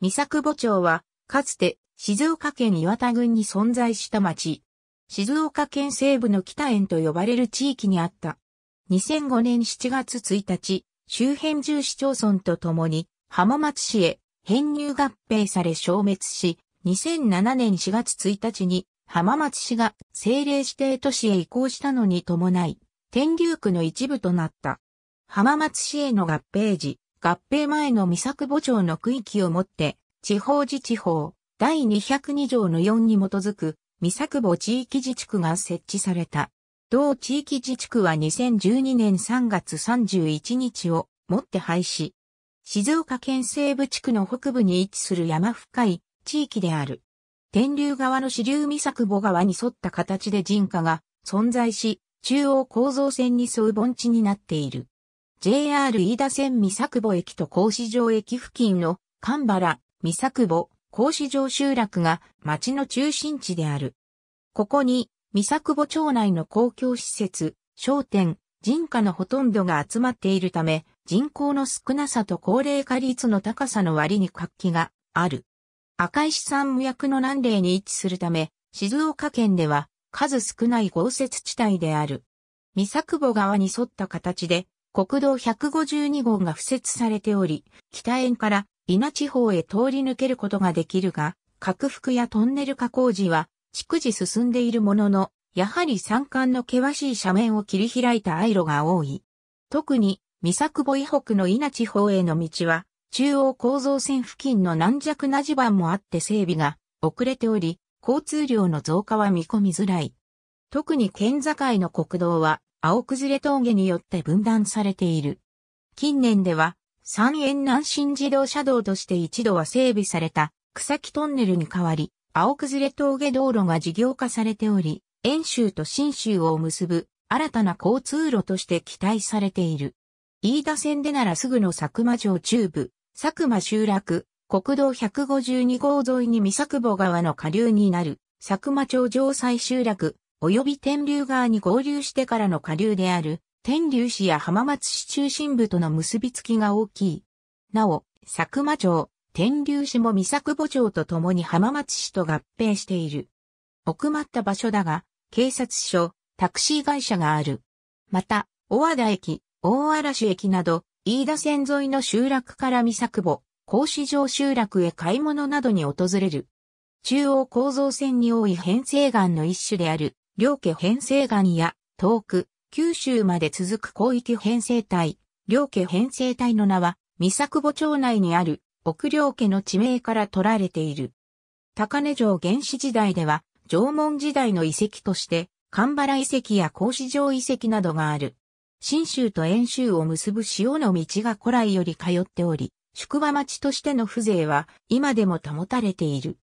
三作墓町は、かつて静岡県岩田郡に存在した町。静岡県西部の北園と呼ばれる地域にあった。2005年7月1日、周辺住市町村とともに浜松市へ編入合併され消滅し、2007年4月1日に浜松市が政令指定都市へ移行したのに伴い、天竜区の一部となった。浜松市への合併時、合併前の三作墓町の区域をもって、地方自治法第202条の4に基づく三作母地域自治区が設置された。同地域自治区は2012年3月31日をもって廃止。静岡県西部地区の北部に位置する山深い地域である。天竜川の支流三作母川に沿った形で人家が存在し、中央構造線に沿う盆地になっている。JR 飯田線三作母駅と甲子城駅付近の神原、三作母、甲子城集落が町の中心地である。ここに、三作母町内の公共施設、商店、人家のほとんどが集まっているため、人口の少なさと高齢化率の高さの割に活気がある。赤石山無役の南嶺に位置するため、静岡県では数少ない豪雪地帯である。三作母川に沿った形で国道152号が敷設されており、北園から稲地方へ通り抜けることができるが、拡幅やトンネル加工時は、逐次進んでいるものの、やはり山間の険しい斜面を切り開いたアイ路が多い。特に、三作母以北の稲地方への道は、中央構造線付近の軟弱な地盤もあって整備が遅れており、交通量の増加は見込みづらい。特に県境の国道は青崩れ峠によって分断されている。近年では、三円南新自動車道として一度は整備された草木トンネルに代わり、青崩れ峠道路が事業化されており、遠州と新州を結ぶ新たな交通路として期待されている。飯田線でならすぐの佐久間城中部、佐久間集落、国道152号沿いに三作保川の下流になる、佐久間町城西集落、及び天竜川に合流してからの下流である、天竜市や浜松市中心部との結びつきが大きい。なお、佐久間町、天竜市も三作母町と共に浜松市と合併している。奥まった場所だが、警察署、タクシー会社がある。また、大和田駅、大嵐駅など、飯田線沿いの集落から三作母、格子城集落へ買い物などに訪れる。中央構造線に多い変成岩の一種である、両家編成岩や遠く九州まで続く広域編成隊、両家編成隊の名は、三作母町内にある奥両家の地名から取られている。高根城原始時代では、縄文時代の遺跡として、神原遺跡や格子城遺跡などがある。新州と遠州を結ぶ潮の道が古来より通っており、宿場町としての風情は今でも保たれている。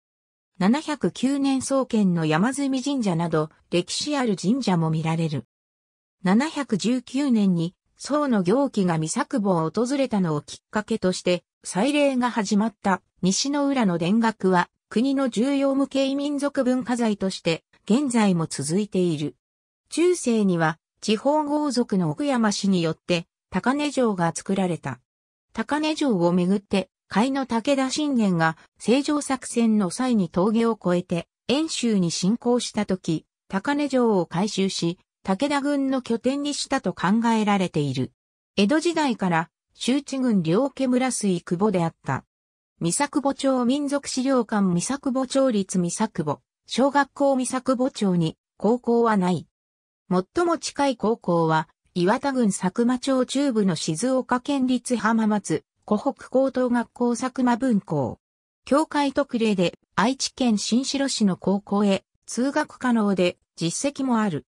709年創建の山積神社など歴史ある神社も見られる。719年に宋の行基が三作坊を訪れたのをきっかけとして祭礼が始まった西の浦の田楽は国の重要無形民族文化財として現在も続いている。中世には地方豪族の奥山氏によって高根城が作られた。高根城をめぐって甲斐の武田信玄が正常作戦の際に峠を越えて、遠州に侵攻した時、高根城を改修し、武田軍の拠点にしたと考えられている。江戸時代から、周知軍両家村水久保であった。三作保町民族資料館三作保町立三作保、小学校三作保町に高校はない。最も近い高校は、岩田郡佐久間町中部の静岡県立浜松湖北高等学校佐久間分校。教会特例で愛知県新城市の高校へ通学可能で実績もある。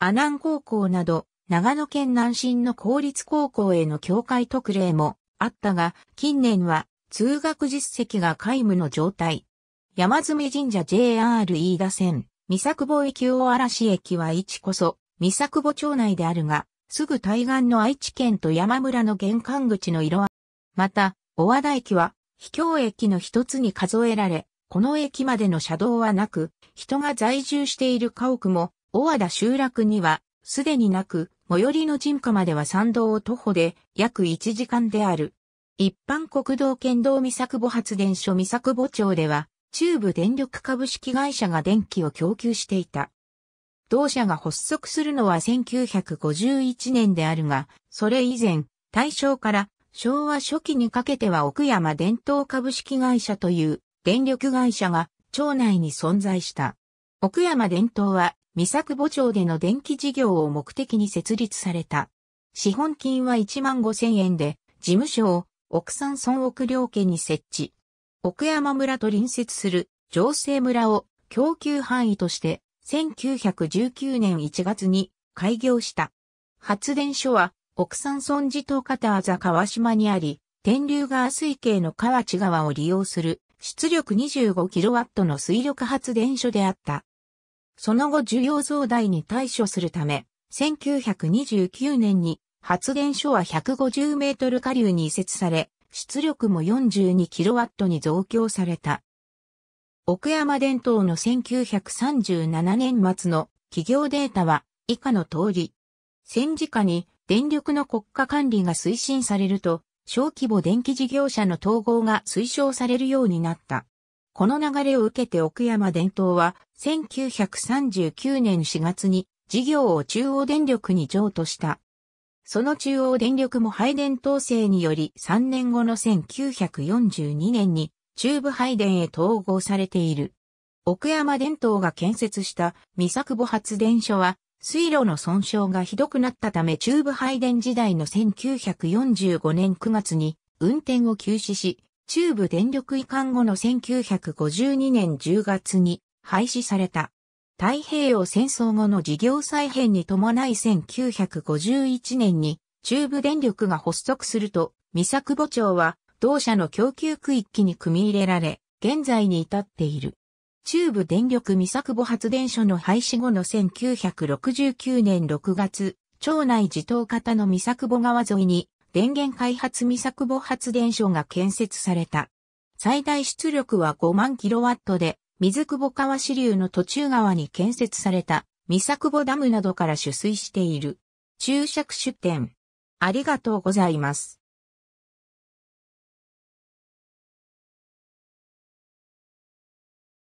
阿南高校など長野県南信の公立高校への教会特例もあったが、近年は通学実績が皆無の状態。山積神社 JR 飯田線、三作坊駅大嵐駅は位置こそ、三作坊町内であるが、すぐ対岸の愛知県と山村の玄関口の色合いまた、小和田駅は、秘境駅の一つに数えられ、この駅までの車道はなく、人が在住している家屋も、小和田集落には、すでになく、最寄りの人家までは参道を徒歩で、約1時間である。一般国道県道三作母発電所三作母町では、中部電力株式会社が電気を供給していた。同社が発足するのは1951年であるが、それ以前、大正から昭和初期にかけては奥山伝統株式会社という電力会社が町内に存在した。奥山伝統は三作墓町での電気事業を目的に設立された。資本金は1万5千円で事務所を奥山村奥両家に設置。奥山村と隣接する城生村を供給範囲として1919年1月に開業した。発電所は奥山村寺東片あざ川島にあり、天竜川水系の河内川を利用する出力 25kW の水力発電所であった。その後需要増大に対処するため、1929年に発電所は150メートル下流に移設され、出力も 42kW に増強された。奥山伝統の1937年末の企業データは以下の通り、戦時下に電力の国家管理が推進されると、小規模電気事業者の統合が推奨されるようになった。この流れを受けて奥山電灯は、1939年4月に事業を中央電力に譲渡した。その中央電力も配電統制により3年後の1942年に中部配電へ統合されている。奥山電灯が建設した三作母発電所は水路の損傷がひどくなったため中部配電時代の1945年9月に運転を休止し、中部電力移管後の1952年10月に廃止された。太平洋戦争後の事業再編に伴い1951年に中部電力が発足すると、三作墓町は同社の供給区域に組み入れられ、現在に至っている。中部電力三作母発電所の廃止後の1969年6月、町内自動型の三作母川沿いに電源開発三作母発電所が建設された。最大出力は5万キロワットで、水久保川支流の途中川に建設された三作母ダムなどから取水している。注釈出展。ありがとうございます。